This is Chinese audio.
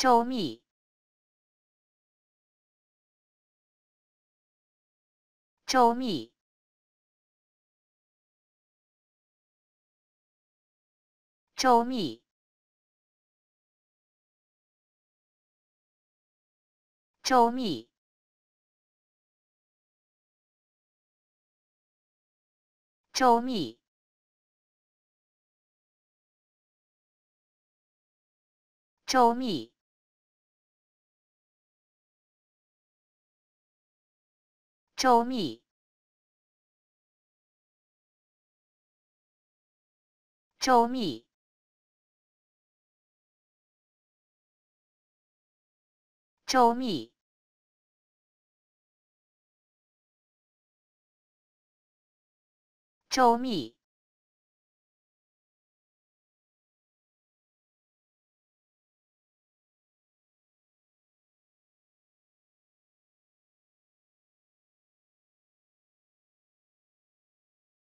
周密，周密，周密，周密，周密。周周密。密周密，周密，周密，周密。